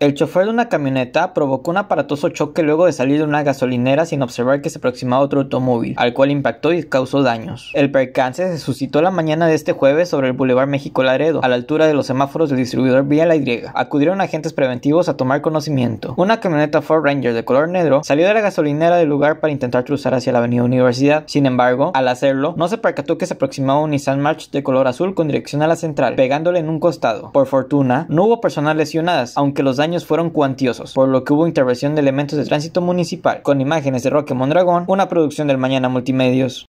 El chofer de una camioneta provocó un aparatoso choque luego de salir de una gasolinera sin observar que se aproximaba otro automóvil, al cual impactó y causó daños. El percance se suscitó la mañana de este jueves sobre el Boulevard México Laredo, a la altura de los semáforos del distribuidor Vía La Y. Acudieron agentes preventivos a tomar conocimiento. Una camioneta Ford Ranger de color negro salió de la gasolinera del lugar para intentar cruzar hacia la avenida Universidad. Sin embargo, al hacerlo, no se percató que se aproximaba un Nissan March de color azul con dirección a la central, pegándole en un costado. Por fortuna, no hubo personas lesionadas, aunque los daños fueron cuantiosos, por lo que hubo intervención de elementos de tránsito municipal, con imágenes de Roque Mondragón, una producción del Mañana Multimedios.